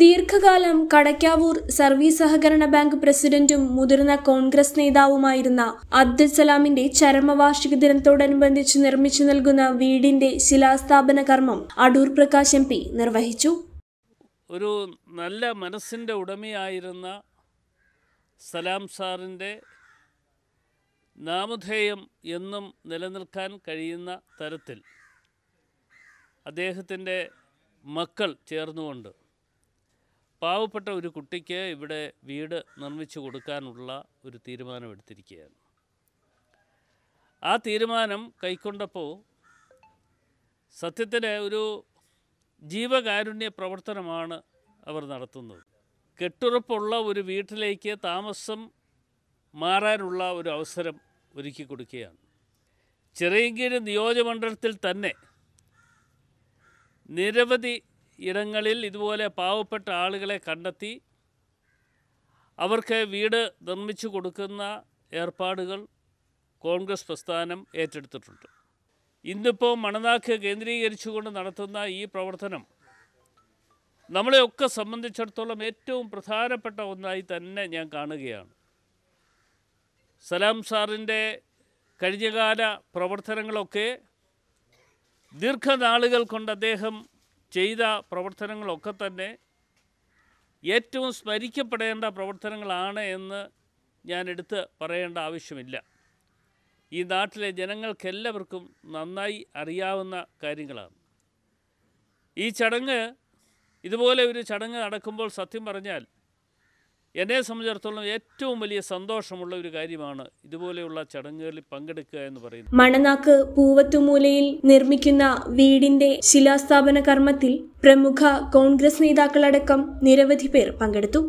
ദീർഘകാലം കടക്കാവൂർ സർവീസ് സഹകരണ ബാങ്ക് പ്രസിഡന്റും മുതിർന്ന കോൺഗ്രസ് നേതാവുമായിരുന്ന അബ്ദുൽ സലാമിന്റെ ചരമവാർഷിക ദിനത്തോടനുബന്ധിച്ച് നിർമ്മിച്ചു നൽകുന്ന വീടിന്റെ ശിലാസ്ഥാപന കർമ്മം അടൂർ പ്രകാശ് എം പി നിർവഹിച്ചു ഒരു നല്ല മനസ്സിൻ്റെ ഉടമയായിരുന്ന സലാം സാറിൻ്റെ നാമധേയം എന്നും നിലനിൽക്കാൻ കഴിയുന്ന തരത്തിൽ അദ്ദേഹത്തിൻ്റെ മക്കൾ ചേർന്നുകൊണ്ട് പാവപ്പെട്ട ഒരു കുട്ടിക്ക് ഇവിടെ വീട് നിർമ്മിച്ചു കൊടുക്കാനുള്ള ഒരു തീരുമാനമെടുത്തിരിക്കുകയാണ് ആ തീരുമാനം കൈക്കൊണ്ടപ്പോൾ സത്യത്തിന് ഒരു ജീവകാരുണ്യ പ്രവർത്തനമാണ് അവർ നടത്തുന്നത് കെട്ടുറപ്പുള്ള ഒരു വീട്ടിലേക്ക് താമസം മാറാനുള്ള ഒരു അവസരം ഒരുക്കി കൊടുക്കുകയാണ് ചെറിയങ്കീര് നിയോജകമണ്ഡലത്തിൽ തന്നെ നിരവധി ഇടങ്ങളിൽ ഇതുപോലെ പാവപ്പെട്ട ആളുകളെ കണ്ടെത്തി അവർക്ക് വീട് നിർമ്മിച്ചു കൊടുക്കുന്ന ഏർപ്പാടുകൾ കോൺഗ്രസ് പ്രസ്ഥാനം ഏറ്റെടുത്തിട്ടുണ്ട് ഇന്നിപ്പോൾ മണനാക്ക് കേന്ദ്രീകരിച്ചുകൊണ്ട് നടത്തുന്ന ഈ പ്രവർത്തനം നമ്മളെയൊക്കെ സംബന്ധിച്ചിടത്തോളം ഏറ്റവും പ്രധാനപ്പെട്ട ഒന്നായി തന്നെ ഞാൻ കാണുകയാണ് സലാം സാറിൻ്റെ കഴിഞ്ഞകാല പ്രവർത്തനങ്ങളൊക്കെ ദീർഘനാളുകൾ കൊണ്ട് അദ്ദേഹം ചെയ്ത പ്രവർത്തനങ്ങളൊക്കെ തന്നെ ഏറ്റവും സ്മരിക്കപ്പെടേണ്ട പ്രവർത്തനങ്ങളാണ് എന്ന് ഞാൻ എടുത്ത് പറയേണ്ട ആവശ്യമില്ല ഈ നാട്ടിലെ ജനങ്ങൾക്കെല്ലാവർക്കും നന്നായി അറിയാവുന്ന കാര്യങ്ങളാണ് ഈ ചടങ്ങ് ഇതുപോലെ ഒരു ചടങ്ങ് നടക്കുമ്പോൾ സത്യം പറഞ്ഞാൽ എന്നെ സംബന്ധിച്ചിടത്തോളം ഏറ്റവും വലിയ സന്തോഷമുള്ള ഒരു കാര്യമാണ് ഇതുപോലെയുള്ള ചടങ്ങുകളിൽ പങ്കെടുക്കുക എന്ന് പറയുന്നത് മണനാക്ക് പൂവത്തുമൂലയിൽ നിർമ്മിക്കുന്ന വീടിന്റെ ശിലാസ്ഥാപന കർമ്മത്തിൽ പ്രമുഖ കോൺഗ്രസ് നേതാക്കളടക്കം നിരവധി പേർ പങ്കെടുത്തു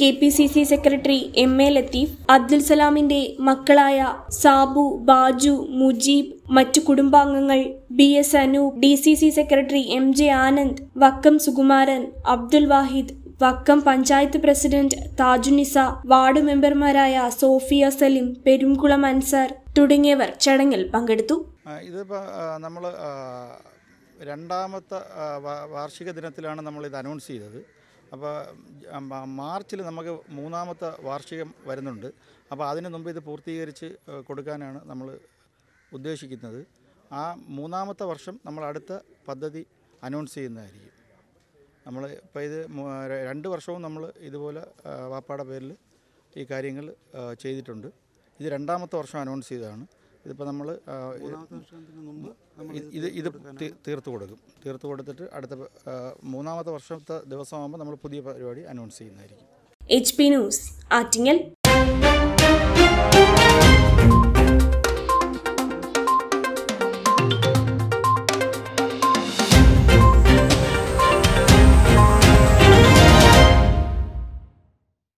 K P C C secretary M A Latheef Abdul സലാമിന്റെ മക്കളായ സാബു ബാജു മുജീബ് മറ്റു കുടുംബാംഗങ്ങൾ B S Anoop D C C secretary M J Anand Vakkom Sukumaran Abdul Vahid Vakkom panchayat president Thajunisa ward മെമ്പർമാരായ സോഫിയ സലിം പെരുംകുളം അൻസാർ തുടങ്ങിയവർ ചടങ്ങിൽ പങ്കെടുത്തു നമ്മൾ രണ്ടാമത്തെ വാർഷിക ദിനത്തിലാണ് നമ്മൾ ഇത് അനൗൺസ് ചെയ്തത് അപ്പോൾ മാർച്ചിൽ നമുക്ക് മൂന്നാമത്തെ വാർഷികം വരുന്നുണ്ട് അപ്പോൾ അതിന് മുമ്പ് ഇത് പൂർത്തീകരിച്ച് കൊടുക്കാനാണ് നമ്മൾ ഉദ്ദേശിക്കുന്നത് ആ മൂന്നാമത്തെ വർഷം നമ്മൾ അടുത്ത പദ്ധതി അനൗൺസ് ചെയ്യുന്നതായിരിക്കും നമ്മൾ ഇപ്പോൾ ഇത് രണ്ട് വർഷവും നമ്മൾ ഇതുപോലെ വാപ്പാടെ പേരിൽ ഈ കാര്യങ്ങൾ ചെയ്തിട്ടുണ്ട് ഇത് രണ്ടാമത്തെ വർഷം അനൗൺസ് ചെയ്തതാണ് ഇതിപ്പോൾ നമ്മൾ ഇത് ഇത് തീർത്ത് കൊടുക്കും തീർത്ത് കൊടുത്തിട്ട് അടുത്ത മൂന്നാമത്തെ വർഷത്തെ ദിവസമാകുമ്പോൾ നമ്മൾ പുതിയ പരിപാടി അനൗൺസ് ചെയ്യുന്നതായിരിക്കും എച്ച് പി ന്യൂസ് ആറ്റിങ്ങൽ